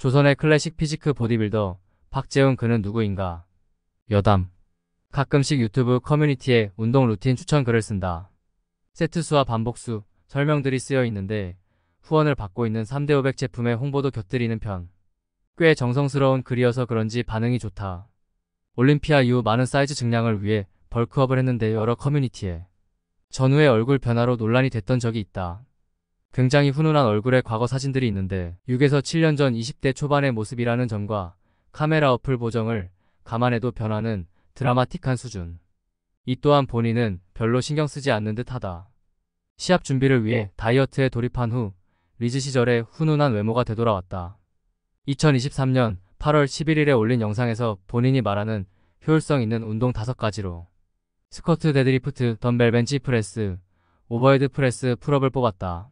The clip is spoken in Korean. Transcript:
조선의 클래식 피지크 보디빌더 박재훈 그는 누구인가? 여담 가끔씩 유튜브 커뮤니티에 운동 루틴 추천 글을 쓴다. 세트수와 반복수, 설명들이 쓰여 있는데 후원을 받고 있는 3대 500 제품의 홍보도 곁들이는 편. 꽤 정성스러운 글이어서 그런지 반응이 좋다. 올림피아 이후 많은 사이즈 증량을 위해 벌크업을 했는데 여러 커뮤니티에 전후의 얼굴 변화로 논란이 됐던 적이 있다. 굉장히 훈훈한 얼굴의 과거 사진들이 있는데 6에서 7년 전 20대 초반의 모습이라는 점과 카메라 어플 보정을 감안해도 변화는 드라마틱한 수준. 이 또한 본인은 별로 신경 쓰지 않는 듯하다. 시합 준비를 위해 다이어트에 돌입한 후 리즈 시절의 훈훈한 외모가 되돌아왔다. 2023년 8월 11일에 올린 영상에서 본인이 말하는 효율성 있는 운동 5가지로 스쿼트 데드리프트, 덤벨 벤치 프레스, 오버헤드 프레스 풀업을 뽑았다.